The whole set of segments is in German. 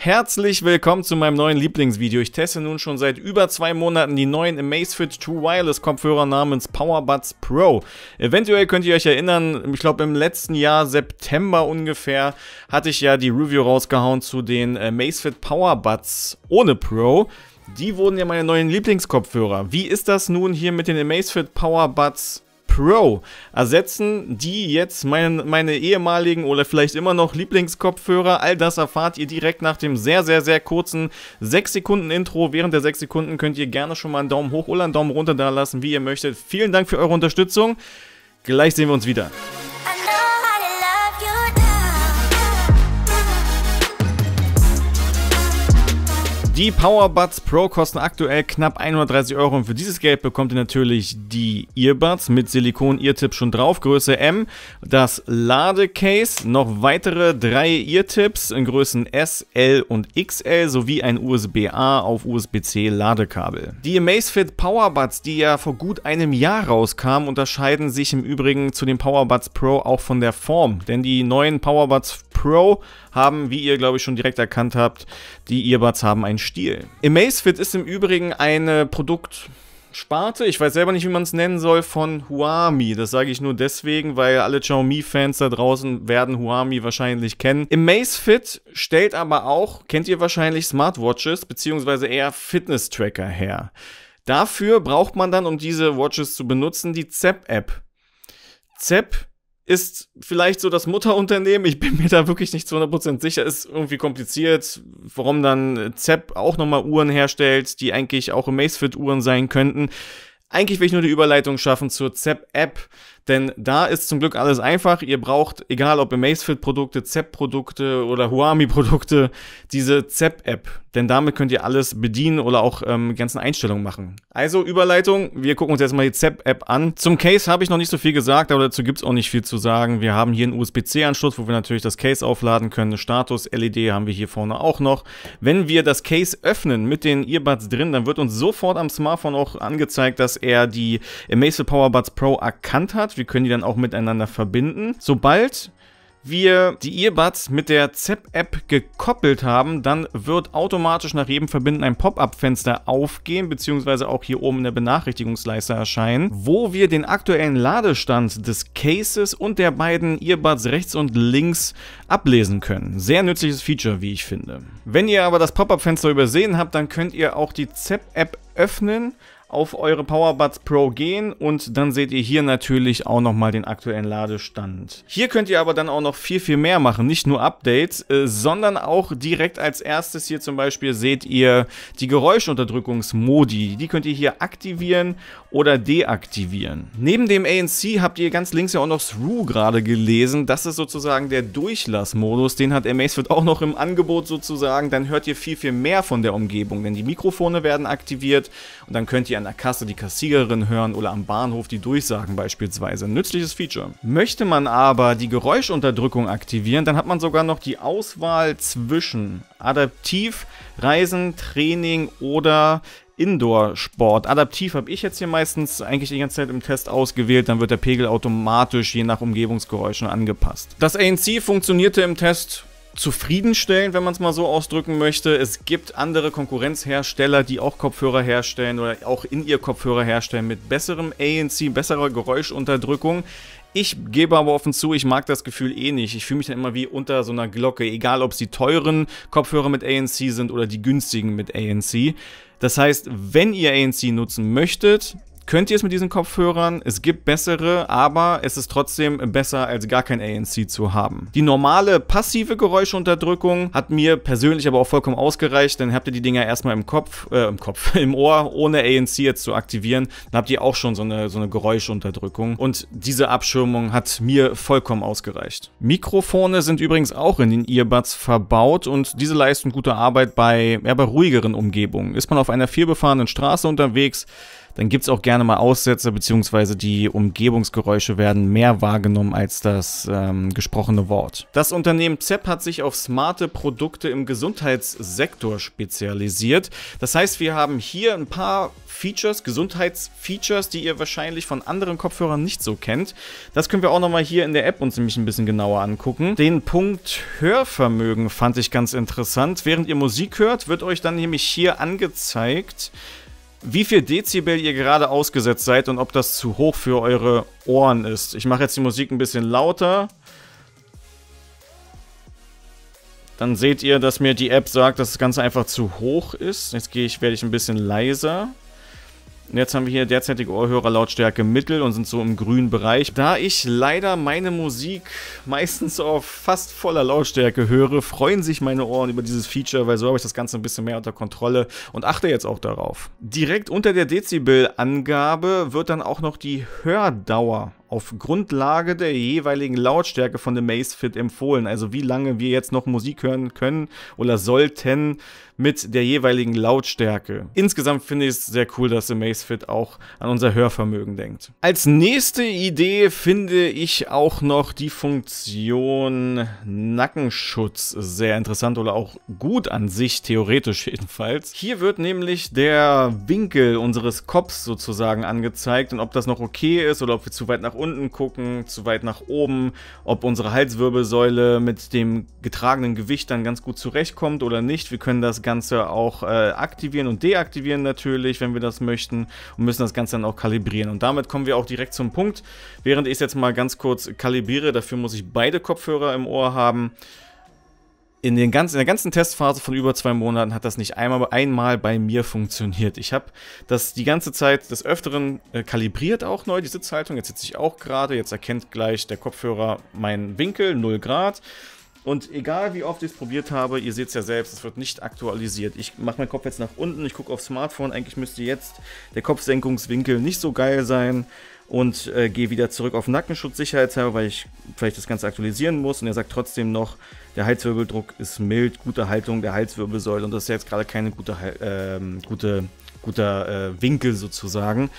Herzlich willkommen zu meinem neuen Lieblingsvideo. Ich teste nun schon seit über zwei Monaten die neuen Amazfit 2 Wireless Kopfhörer namens PowerBuds Pro. Eventuell könnt ihr euch erinnern, ich glaube im letzten Jahr, September ungefähr, hatte ich ja die Review rausgehauen zu den Amazfit PowerBuds ohne Pro. Die wurden ja meine neuen Lieblingskopfhörer. Wie ist das nun hier mit den Amazfit PowerBuds Pro ersetzen, die jetzt mein, meine ehemaligen oder vielleicht immer noch Lieblingskopfhörer. All das erfahrt ihr direkt nach dem sehr, sehr, sehr kurzen 6 Sekunden Intro. Während der 6 Sekunden könnt ihr gerne schon mal einen Daumen hoch oder einen Daumen runter da lassen, wie ihr möchtet. Vielen Dank für eure Unterstützung. Gleich sehen wir uns wieder. Die PowerBuds Pro kosten aktuell knapp 130 Euro und für dieses Geld bekommt ihr natürlich die Earbuds mit Silikon-Eartips schon drauf, Größe M, das Ladecase, noch weitere drei Eartips in Größen S, L und XL sowie ein USB-A auf USB-C Ladekabel. Die Amazfit PowerBuds, die ja vor gut einem Jahr rauskamen, unterscheiden sich im Übrigen zu den PowerBuds Pro auch von der Form, denn die neuen PowerBuds Pro haben, wie ihr glaube ich schon direkt erkannt habt, die Earbuds haben einen Stil. Amazfit ist im Übrigen eine Produkt... Sparte, ich weiß selber nicht, wie man es nennen soll, von Huami. Das sage ich nur deswegen, weil alle Xiaomi-Fans da draußen werden Huami wahrscheinlich kennen. Amazfit stellt aber auch, kennt ihr wahrscheinlich, Smartwatches beziehungsweise eher Fitness-Tracker her. Dafür braucht man dann, um diese Watches zu benutzen, die ZEP-App. ZEP ist vielleicht so das Mutterunternehmen. Ich bin mir da wirklich nicht zu 100% sicher. Ist irgendwie kompliziert, warum dann ZEP auch nochmal Uhren herstellt, die eigentlich auch macefit uhren sein könnten. Eigentlich will ich nur die Überleitung schaffen zur zep app denn da ist zum Glück alles einfach. Ihr braucht, egal ob Amazfit-Produkte, ZEP-Produkte oder Huami-Produkte, diese ZEP-App. Denn damit könnt ihr alles bedienen oder auch ähm, ganzen Einstellungen machen. Also Überleitung, wir gucken uns jetzt mal die ZEP-App an. Zum Case habe ich noch nicht so viel gesagt, aber dazu gibt es auch nicht viel zu sagen. Wir haben hier einen USB-C-Anschluss, wo wir natürlich das Case aufladen können. Status LED haben wir hier vorne auch noch. Wenn wir das Case öffnen mit den Earbuds drin, dann wird uns sofort am Smartphone auch angezeigt, dass er die Amazfit Buds Pro erkannt hat. Wir können die dann auch miteinander verbinden. Sobald wir die Earbuds mit der ZEP-App gekoppelt haben, dann wird automatisch nach jedem Verbinden ein Pop-up-Fenster aufgehen, beziehungsweise auch hier oben in der Benachrichtigungsleiste erscheinen, wo wir den aktuellen Ladestand des Cases und der beiden Earbuds rechts und links ablesen können. Sehr nützliches Feature, wie ich finde. Wenn ihr aber das Pop-up-Fenster übersehen habt, dann könnt ihr auch die ZEP-App öffnen auf eure PowerBuds Pro gehen und dann seht ihr hier natürlich auch nochmal den aktuellen Ladestand. Hier könnt ihr aber dann auch noch viel, viel mehr machen. Nicht nur Updates, äh, sondern auch direkt als erstes hier zum Beispiel seht ihr die Geräuschunterdrückungsmodi. Die könnt ihr hier aktivieren oder deaktivieren. Neben dem ANC habt ihr ganz links ja auch noch Through gerade gelesen. Das ist sozusagen der Durchlassmodus. Den hat Amazfit auch noch im Angebot sozusagen. Dann hört ihr viel, viel mehr von der Umgebung, denn die Mikrofone werden aktiviert und dann könnt ihr an der Kasse die Kassiererin hören oder am Bahnhof die Durchsagen beispielsweise. Nützliches Feature. Möchte man aber die Geräuschunterdrückung aktivieren, dann hat man sogar noch die Auswahl zwischen Adaptiv, Reisen, Training oder Indoor-Sport. Adaptiv habe ich jetzt hier meistens eigentlich die ganze Zeit im Test ausgewählt, dann wird der Pegel automatisch je nach Umgebungsgeräuschen angepasst. Das ANC funktionierte im Test zufriedenstellend, wenn man es mal so ausdrücken möchte. Es gibt andere Konkurrenzhersteller, die auch Kopfhörer herstellen oder auch in ihr Kopfhörer herstellen mit besserem ANC, besserer Geräuschunterdrückung. Ich gebe aber offen zu, ich mag das Gefühl eh nicht. Ich fühle mich dann immer wie unter so einer Glocke, egal ob es die teuren Kopfhörer mit ANC sind oder die günstigen mit ANC. Das heißt, wenn ihr ANC nutzen möchtet, könnt ihr es mit diesen Kopfhörern. Es gibt bessere, aber es ist trotzdem besser, als gar kein ANC zu haben. Die normale passive Geräuschunterdrückung hat mir persönlich aber auch vollkommen ausgereicht. Dann habt ihr die Dinger erstmal im Kopf, äh, im Kopf, im Ohr, ohne ANC jetzt zu aktivieren. Dann habt ihr auch schon so eine, so eine Geräuschunterdrückung. Und diese Abschirmung hat mir vollkommen ausgereicht. Mikrofone sind übrigens auch in den Earbuds verbaut und diese leisten gute Arbeit bei, ja, bei ruhigeren Umgebungen. Ist man auf einer vielbefahrenen Straße unterwegs, dann gibt es auch gerne mal Aussätze, beziehungsweise die Umgebungsgeräusche werden mehr wahrgenommen als das ähm, gesprochene Wort. Das Unternehmen ZEP hat sich auf smarte Produkte im Gesundheitssektor spezialisiert. Das heißt, wir haben hier ein paar Features, Gesundheitsfeatures, die ihr wahrscheinlich von anderen Kopfhörern nicht so kennt. Das können wir auch nochmal hier in der App uns nämlich ein bisschen genauer angucken. Den Punkt Hörvermögen fand ich ganz interessant. Während ihr Musik hört, wird euch dann nämlich hier angezeigt, wie viel Dezibel ihr gerade ausgesetzt seid und ob das zu hoch für eure Ohren ist. Ich mache jetzt die Musik ein bisschen lauter. Dann seht ihr, dass mir die App sagt, dass das Ganze einfach zu hoch ist. Jetzt gehe ich, werde ich ein bisschen leiser. Und jetzt haben wir hier derzeitige Ohrhörerlautstärke mittel und sind so im grünen Bereich. Da ich leider meine Musik meistens auf fast voller Lautstärke höre, freuen sich meine Ohren über dieses Feature, weil so habe ich das Ganze ein bisschen mehr unter Kontrolle und achte jetzt auch darauf. Direkt unter der Dezibel-Angabe wird dann auch noch die Hördauer auf Grundlage der jeweiligen Lautstärke von dem Fit empfohlen. Also wie lange wir jetzt noch Musik hören können oder sollten mit der jeweiligen Lautstärke. Insgesamt finde ich es sehr cool, dass The Fit auch an unser Hörvermögen denkt. Als nächste Idee finde ich auch noch die Funktion Nackenschutz sehr interessant oder auch gut an sich, theoretisch jedenfalls. Hier wird nämlich der Winkel unseres Kopfs sozusagen angezeigt und ob das noch okay ist oder ob wir zu weit nach unten gucken, zu weit nach oben, ob unsere Halswirbelsäule mit dem getragenen Gewicht dann ganz gut zurechtkommt oder nicht. Wir können das Ganze auch äh, aktivieren und deaktivieren natürlich, wenn wir das möchten und müssen das Ganze dann auch kalibrieren. Und damit kommen wir auch direkt zum Punkt. Während ich es jetzt mal ganz kurz kalibriere, dafür muss ich beide Kopfhörer im Ohr haben in, den ganz, in der ganzen Testphase von über zwei Monaten hat das nicht einmal, einmal bei mir funktioniert. Ich habe das die ganze Zeit des Öfteren äh, kalibriert auch neu, die Sitzhaltung. Jetzt sitze ich auch gerade, jetzt erkennt gleich der Kopfhörer meinen Winkel, 0 Grad. Und egal wie oft ich es probiert habe, ihr seht es ja selbst, es wird nicht aktualisiert. Ich mache meinen Kopf jetzt nach unten, ich gucke aufs Smartphone, eigentlich müsste jetzt der Kopfsenkungswinkel nicht so geil sein und äh, gehe wieder zurück auf den Nackenschutz sicherheitshalber, weil ich vielleicht das Ganze aktualisieren muss. Und er sagt trotzdem noch, der Halswirbeldruck ist mild, gute Haltung der Halswirbelsäule und das ist jetzt gerade keine gute, äh, gute guter äh, Winkel sozusagen.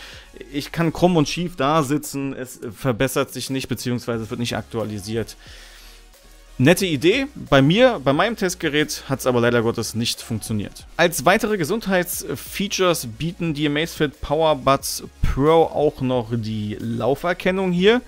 Ich kann krumm und schief da sitzen, es verbessert sich nicht, beziehungsweise es wird nicht aktualisiert. Nette Idee, bei mir, bei meinem Testgerät hat es aber leider Gottes nicht funktioniert. Als weitere Gesundheitsfeatures bieten die Amazfit PowerBuds Pro auch noch die Lauferkennung hier.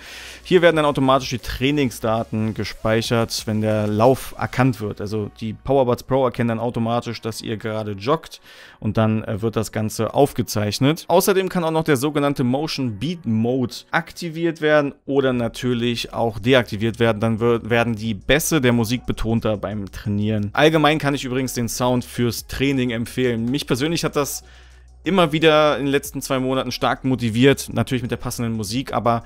Hier werden dann automatisch die Trainingsdaten gespeichert, wenn der Lauf erkannt wird. Also die PowerBuds Pro erkennen dann automatisch, dass ihr gerade joggt und dann äh, wird das Ganze aufgezeichnet. Außerdem kann auch noch der sogenannte Motion Beat Mode aktiviert werden oder natürlich auch deaktiviert werden. Dann wird, werden die Bässe der Musik betonter beim Trainieren. Allgemein kann ich übrigens den Sound fürs Training empfehlen. Mich persönlich hat das immer wieder in den letzten zwei Monaten stark motiviert, natürlich mit der passenden Musik, aber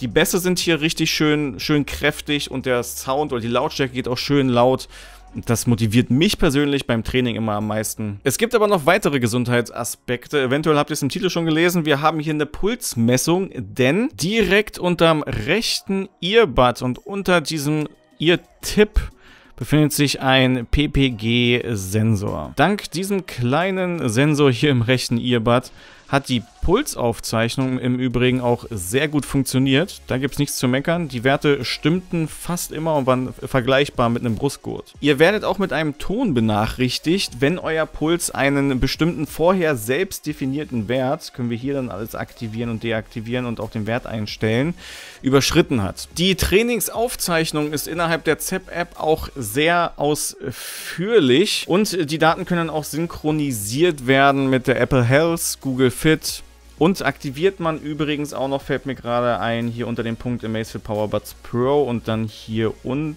die Bässe sind hier richtig schön, schön kräftig und der Sound oder die Lautstärke geht auch schön laut. Das motiviert mich persönlich beim Training immer am meisten. Es gibt aber noch weitere Gesundheitsaspekte. Eventuell habt ihr es im Titel schon gelesen. Wir haben hier eine Pulsmessung, denn direkt unterm rechten Earbud und unter diesem Ear-Tipp befindet sich ein PPG-Sensor. Dank diesem kleinen Sensor hier im rechten Earbud hat die Pulsaufzeichnung im Übrigen auch sehr gut funktioniert. Da gibt es nichts zu meckern. Die Werte stimmten fast immer und waren vergleichbar mit einem Brustgurt. Ihr werdet auch mit einem Ton benachrichtigt, wenn euer Puls einen bestimmten vorher selbst definierten Wert, können wir hier dann alles aktivieren und deaktivieren und auch den Wert einstellen, überschritten hat. Die Trainingsaufzeichnung ist innerhalb der ZEP-App auch sehr ausführlich und die Daten können auch synchronisiert werden mit der Apple Health, Google Fit, und aktiviert man übrigens auch noch, fällt mir gerade ein, hier unter dem Punkt Amazfit Powerbuds Pro und dann hier unten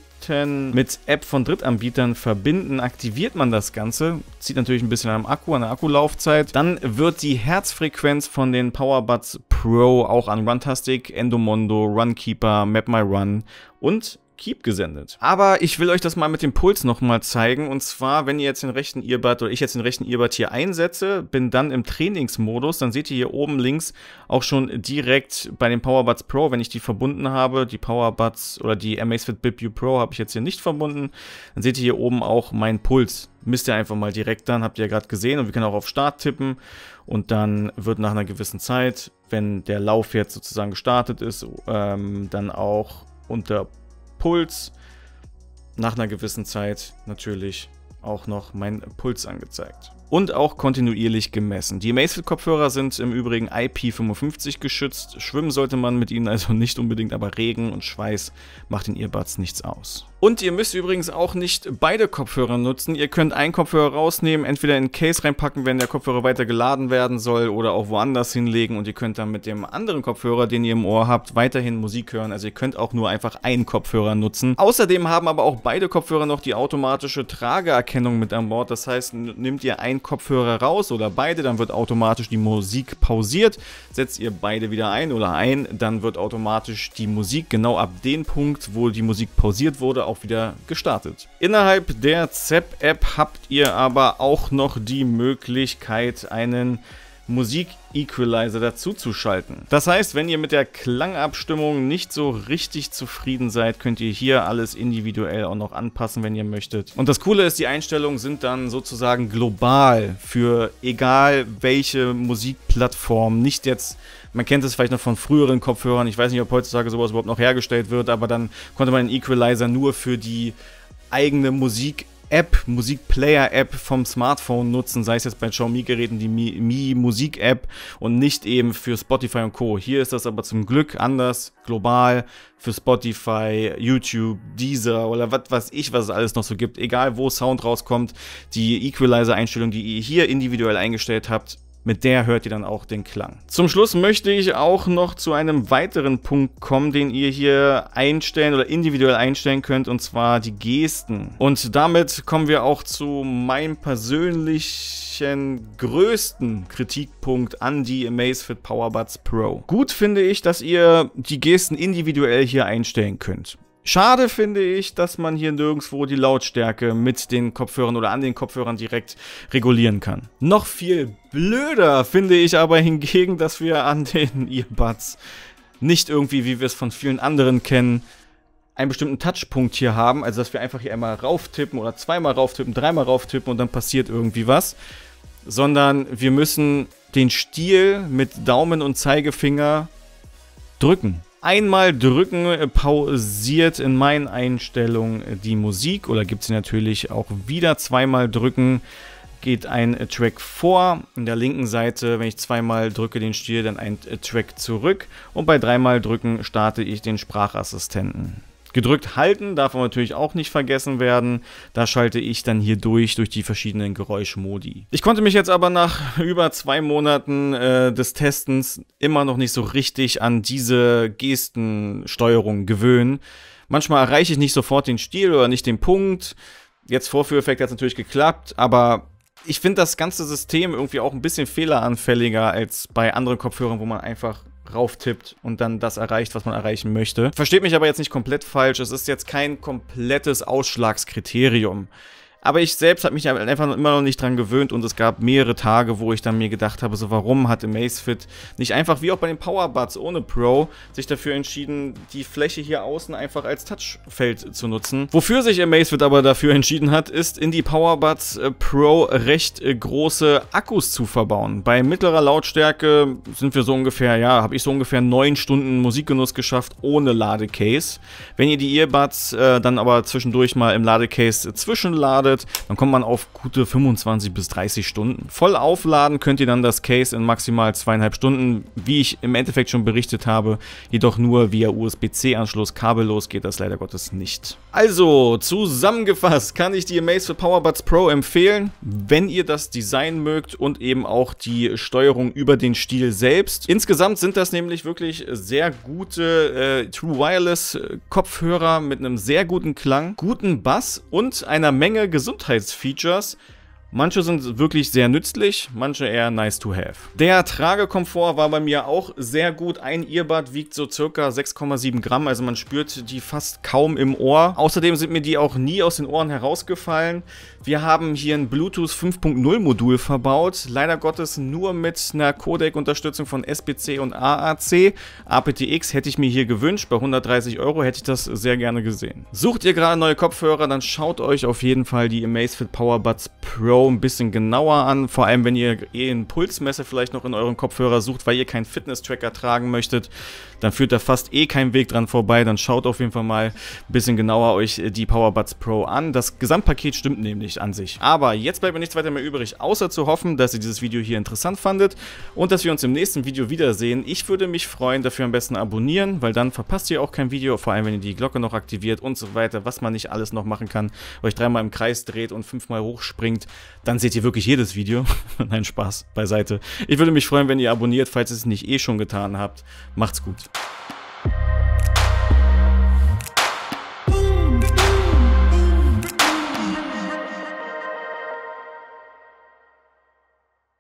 mit App von Drittanbietern verbinden, aktiviert man das Ganze, zieht natürlich ein bisschen an am Akku, an der Akkulaufzeit, dann wird die Herzfrequenz von den Powerbuds Pro auch an Runtastic, Endomondo, Runkeeper, MapMyRun und Keep gesendet. Aber ich will euch das mal mit dem Puls nochmal zeigen. Und zwar, wenn ihr jetzt den rechten Earbud oder ich jetzt den rechten Earbud hier einsetze, bin dann im Trainingsmodus, dann seht ihr hier oben links auch schon direkt bei den Powerbuds Pro, wenn ich die verbunden habe, die Powerbuds oder die Amazfit BipU Pro habe ich jetzt hier nicht verbunden, dann seht ihr hier oben auch meinen Puls. Misst ihr einfach mal direkt dann, habt ihr ja gerade gesehen. Und wir können auch auf Start tippen. Und dann wird nach einer gewissen Zeit, wenn der Lauf jetzt sozusagen gestartet ist, ähm, dann auch unter Puls. Nach einer gewissen Zeit natürlich auch noch mein Puls angezeigt und auch kontinuierlich gemessen. Die Amazfit-Kopfhörer sind im Übrigen IP55 geschützt. Schwimmen sollte man mit ihnen also nicht unbedingt, aber Regen und Schweiß macht den Earbuds nichts aus. Und ihr müsst übrigens auch nicht beide Kopfhörer nutzen. Ihr könnt einen Kopfhörer rausnehmen, entweder in den Case reinpacken, wenn der Kopfhörer weiter geladen werden soll oder auch woanders hinlegen und ihr könnt dann mit dem anderen Kopfhörer, den ihr im Ohr habt, weiterhin Musik hören. Also ihr könnt auch nur einfach einen Kopfhörer nutzen. Außerdem haben aber auch beide Kopfhörer noch die automatische Trageerkennung mit an Bord. Das heißt, nehmt ihr einen einen Kopfhörer raus oder beide, dann wird automatisch die Musik pausiert. Setzt ihr beide wieder ein oder ein, dann wird automatisch die Musik genau ab dem Punkt, wo die Musik pausiert wurde, auch wieder gestartet. Innerhalb der ZEP-App habt ihr aber auch noch die Möglichkeit, einen Musik-Equalizer dazu zu schalten. Das heißt, wenn ihr mit der Klangabstimmung nicht so richtig zufrieden seid, könnt ihr hier alles individuell auch noch anpassen, wenn ihr möchtet. Und das Coole ist, die Einstellungen sind dann sozusagen global für egal welche Musikplattform. Nicht jetzt man kennt es vielleicht noch von früheren Kopfhörern. Ich weiß nicht, ob heutzutage sowas überhaupt noch hergestellt wird, aber dann konnte man den Equalizer nur für die eigene Musik App, Musikplayer-App vom Smartphone nutzen, sei es jetzt bei Xiaomi-Geräten die Mi, Musik-App und nicht eben für Spotify und Co. Hier ist das aber zum Glück anders, global, für Spotify, YouTube, Deezer oder was weiß ich, was es alles noch so gibt. Egal, wo Sound rauskommt, die Equalizer-Einstellung, die ihr hier individuell eingestellt habt, mit der hört ihr dann auch den Klang. Zum Schluss möchte ich auch noch zu einem weiteren Punkt kommen, den ihr hier einstellen oder individuell einstellen könnt, und zwar die Gesten. Und damit kommen wir auch zu meinem persönlichen größten Kritikpunkt an die Amazfit Powerbuds Pro. Gut finde ich, dass ihr die Gesten individuell hier einstellen könnt. Schade finde ich, dass man hier nirgendwo die Lautstärke mit den Kopfhörern oder an den Kopfhörern direkt regulieren kann. Noch viel blöder finde ich aber hingegen, dass wir an den Earbuds nicht irgendwie, wie wir es von vielen anderen kennen, einen bestimmten Touchpunkt hier haben. Also, dass wir einfach hier einmal rauftippen oder zweimal rauftippen, dreimal rauftippen und dann passiert irgendwie was. Sondern wir müssen den Stiel mit Daumen und Zeigefinger drücken. Einmal drücken äh, pausiert in meinen Einstellungen äh, die Musik oder gibt sie natürlich auch wieder zweimal drücken geht ein äh, Track vor, in der linken Seite, wenn ich zweimal drücke den Stiel, dann ein Track zurück und bei dreimal drücken starte ich den Sprachassistenten. Gedrückt halten darf man natürlich auch nicht vergessen werden. Da schalte ich dann hier durch, durch die verschiedenen Geräuschmodi. Ich konnte mich jetzt aber nach über zwei Monaten äh, des Testens immer noch nicht so richtig an diese Gestensteuerung gewöhnen. Manchmal erreiche ich nicht sofort den Stil oder nicht den Punkt. Jetzt Vorführeffekt hat es natürlich geklappt, aber ich finde das ganze System irgendwie auch ein bisschen fehleranfälliger als bei anderen Kopfhörern, wo man einfach rauftippt und dann das erreicht, was man erreichen möchte. Versteht mich aber jetzt nicht komplett falsch. Es ist jetzt kein komplettes Ausschlagskriterium. Aber ich selbst habe mich einfach immer noch nicht dran gewöhnt und es gab mehrere Tage, wo ich dann mir gedacht habe, so warum hatte Macefit nicht einfach wie auch bei den Powerbuds ohne Pro sich dafür entschieden, die Fläche hier außen einfach als Touchfeld zu nutzen. Wofür sich Amazfit aber dafür entschieden hat, ist in die Powerbuds äh, Pro recht äh, große Akkus zu verbauen. Bei mittlerer Lautstärke sind wir so ungefähr, ja, habe ich so ungefähr 9 Stunden Musikgenuss geschafft ohne Ladecase. Wenn ihr die Earbuds äh, dann aber zwischendurch mal im Ladecase zwischenladet, startet, dann kommt man auf gute 25 bis 30 Stunden. Voll aufladen könnt ihr dann das Case in maximal zweieinhalb Stunden, wie ich im Endeffekt schon berichtet habe, jedoch nur via USB-C-Anschluss, kabellos geht das leider Gottes nicht. Also, zusammengefasst kann ich die Amaze für PowerBuds Pro empfehlen, wenn ihr das Design mögt und eben auch die Steuerung über den Stil selbst. Insgesamt sind das nämlich wirklich sehr gute äh, True Wireless äh, Kopfhörer mit einem sehr guten Klang, guten Bass und einer Menge Gesundheit Gesundheitsfeatures Manche sind wirklich sehr nützlich, manche eher nice to have. Der Tragekomfort war bei mir auch sehr gut. Ein Earbud wiegt so circa 6,7 Gramm, also man spürt die fast kaum im Ohr. Außerdem sind mir die auch nie aus den Ohren herausgefallen. Wir haben hier ein Bluetooth 5.0 Modul verbaut, leider Gottes nur mit einer Codec-Unterstützung von SBC und AAC. APTX hätte ich mir hier gewünscht, bei 130 Euro hätte ich das sehr gerne gesehen. Sucht ihr gerade neue Kopfhörer, dann schaut euch auf jeden Fall die Amazfit Powerbuds Pro Go ein bisschen genauer an. Vor allem, wenn ihr eh ein Pulsmesser vielleicht noch in euren Kopfhörer sucht, weil ihr keinen Fitness-Tracker tragen möchtet, dann führt da fast eh kein Weg dran vorbei. Dann schaut auf jeden Fall mal ein bisschen genauer euch äh, die PowerBuds Pro an. Das Gesamtpaket stimmt nämlich an sich. Aber jetzt bleibt mir nichts weiter mehr übrig, außer zu hoffen, dass ihr dieses Video hier interessant fandet und dass wir uns im nächsten Video wiedersehen. Ich würde mich freuen, dafür am besten abonnieren, weil dann verpasst ihr auch kein Video, vor allem wenn ihr die Glocke noch aktiviert und so weiter, was man nicht alles noch machen kann, euch dreimal im Kreis dreht und fünfmal hochspringt dann seht ihr wirklich jedes Video. Nein, Spaß beiseite. Ich würde mich freuen, wenn ihr abonniert, falls ihr es nicht eh schon getan habt. Macht's gut.